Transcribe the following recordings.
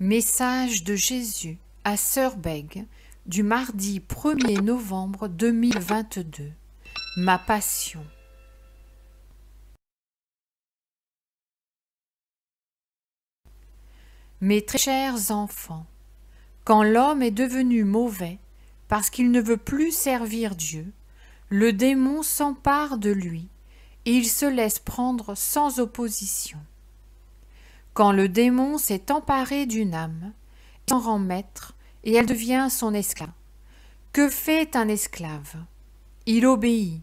Message de Jésus à Sœur Beg du mardi 1er novembre 2022. Ma passion. Mes très chers enfants, quand l'homme est devenu mauvais parce qu'il ne veut plus servir Dieu, le démon s'empare de lui et il se laisse prendre sans opposition quand le démon s'est emparé d'une âme, il s'en rend maître et elle devient son esclave. Que fait un esclave Il obéit.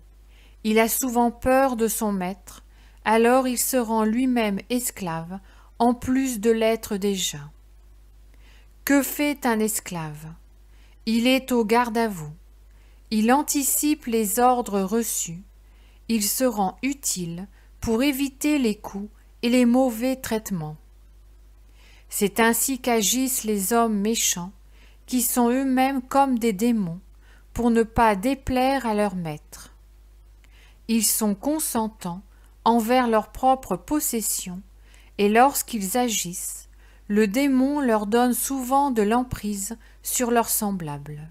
Il a souvent peur de son maître, alors il se rend lui-même esclave en plus de l'être déjà. Que fait un esclave Il est au garde à vous. Il anticipe les ordres reçus. Il se rend utile pour éviter les coups et les mauvais traitements. C'est ainsi qu'agissent les hommes méchants, qui sont eux-mêmes comme des démons, pour ne pas déplaire à leur maître. Ils sont consentants envers leur propre possession, et lorsqu'ils agissent, le démon leur donne souvent de l'emprise sur leurs semblables.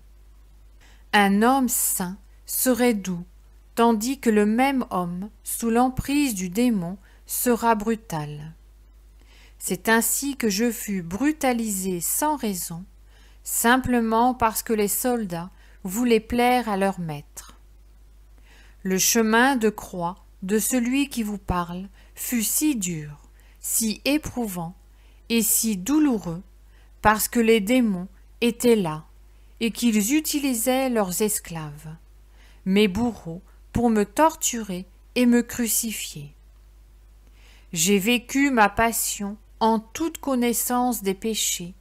Un homme saint serait doux, tandis que le même homme, sous l'emprise du démon, sera brutal. C'est ainsi que je fus brutalisé sans raison, simplement parce que les soldats voulaient plaire à leur maître. Le chemin de croix de celui qui vous parle fut si dur, si éprouvant et si douloureux, parce que les démons étaient là et qu'ils utilisaient leurs esclaves, mes bourreaux, pour me torturer et me crucifier. J'ai vécu ma passion en toute connaissance des péchés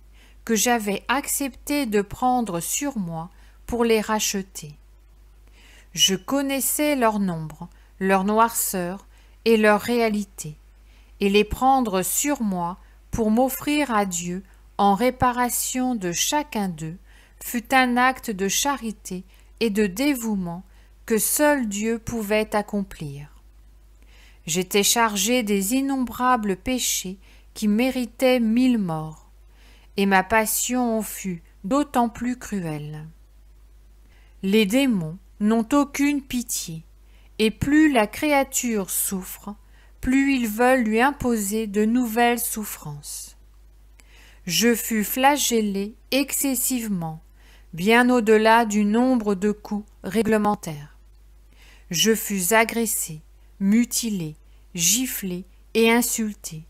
que j'avais accepté de prendre sur moi pour les racheter. Je connaissais leur nombre, leur noirceur et leur réalité, et les prendre sur moi pour m'offrir à Dieu en réparation de chacun d'eux fut un acte de charité et de dévouement que seul Dieu pouvait accomplir. J'étais chargé des innombrables péchés qui méritaient mille morts, et ma passion en fut d'autant plus cruelle. Les démons n'ont aucune pitié, et plus la créature souffre, plus ils veulent lui imposer de nouvelles souffrances. Je fus flagellé excessivement, bien au-delà du nombre de coups réglementaires. Je fus agressé, mutilé, giflé et insulté.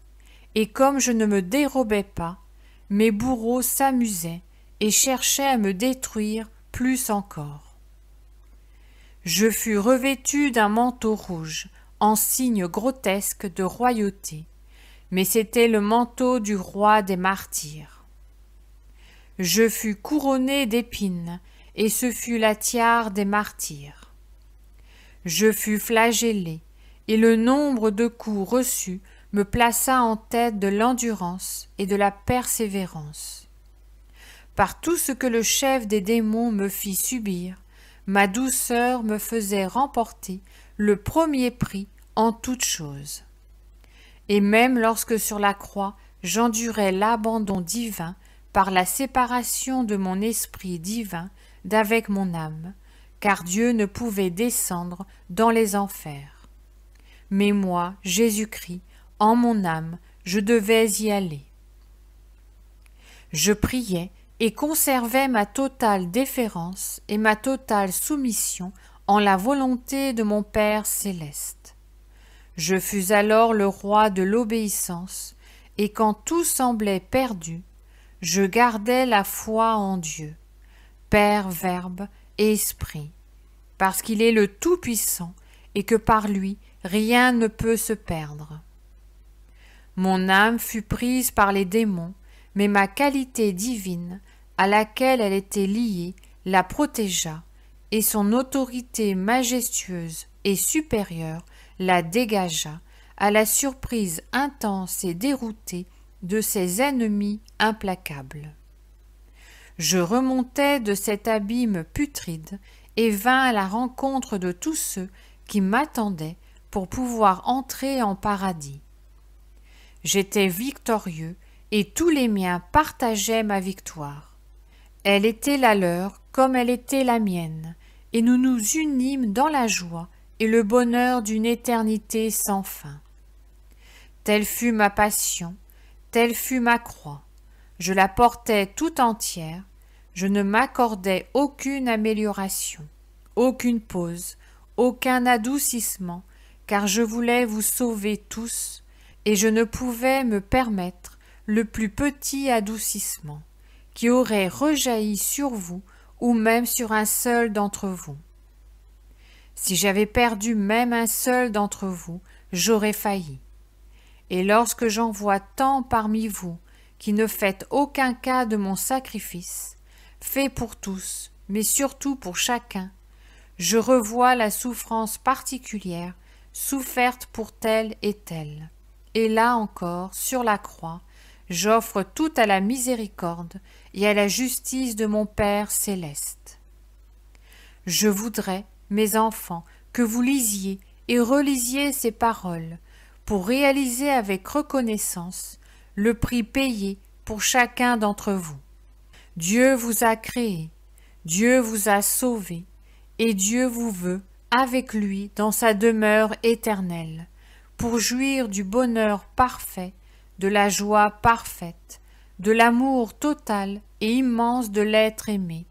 Et comme je ne me dérobais pas, mes bourreaux s'amusaient et cherchaient à me détruire plus encore. Je fus revêtu d'un manteau rouge, en signe grotesque de royauté, mais c'était le manteau du roi des martyrs. Je fus couronné d'épines, et ce fut la tiare des martyrs. Je fus flagellé, et le nombre de coups reçus me plaça en tête de l'endurance et de la persévérance. Par tout ce que le chef des démons me fit subir, ma douceur me faisait remporter le premier prix en toutes choses. Et même lorsque sur la croix j'endurais l'abandon divin par la séparation de mon esprit divin d'avec mon âme, car Dieu ne pouvait descendre dans les enfers mais moi, Jésus-Christ, en mon âme, je devais y aller. Je priais et conservais ma totale déférence et ma totale soumission en la volonté de mon Père céleste. Je fus alors le roi de l'obéissance, et quand tout semblait perdu, je gardais la foi en Dieu, Père, Verbe et Esprit, parce qu'il est le Tout-Puissant et que par lui Rien ne peut se perdre. Mon âme fut prise par les démons, mais ma qualité divine, à laquelle elle était liée, la protégea, et son autorité majestueuse et supérieure la dégagea à la surprise intense et déroutée de ses ennemis implacables. Je remontai de cet abîme putride et vins à la rencontre de tous ceux qui m'attendaient pour pouvoir entrer en paradis. J'étais victorieux et tous les miens partageaient ma victoire. Elle était la leur comme elle était la mienne, et nous nous unîmes dans la joie et le bonheur d'une éternité sans fin. Telle fut ma passion, telle fut ma croix. Je la portais tout entière, je ne m'accordais aucune amélioration, aucune pause, aucun adoucissement, car je voulais vous sauver tous, et je ne pouvais me permettre le plus petit adoucissement qui aurait rejailli sur vous ou même sur un seul d'entre vous. Si j'avais perdu même un seul d'entre vous, j'aurais failli. Et lorsque j'en vois tant parmi vous qui ne faites aucun cas de mon sacrifice, fait pour tous, mais surtout pour chacun, je revois la souffrance particulière soufferte pour telle et telle. Et là encore, sur la croix, j'offre tout à la miséricorde et à la justice de mon Père céleste. Je voudrais, mes enfants, que vous lisiez et relisiez ces paroles pour réaliser avec reconnaissance le prix payé pour chacun d'entre vous. Dieu vous a créé, Dieu vous a sauvé et Dieu vous veut avec lui dans sa demeure éternelle, pour jouir du bonheur parfait, de la joie parfaite, de l'amour total et immense de l'être aimé,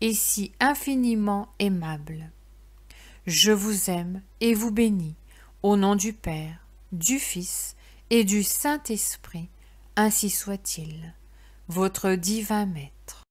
et si infiniment aimable. Je vous aime et vous bénis, au nom du Père, du Fils et du Saint-Esprit, ainsi soit-il, votre divin Maître.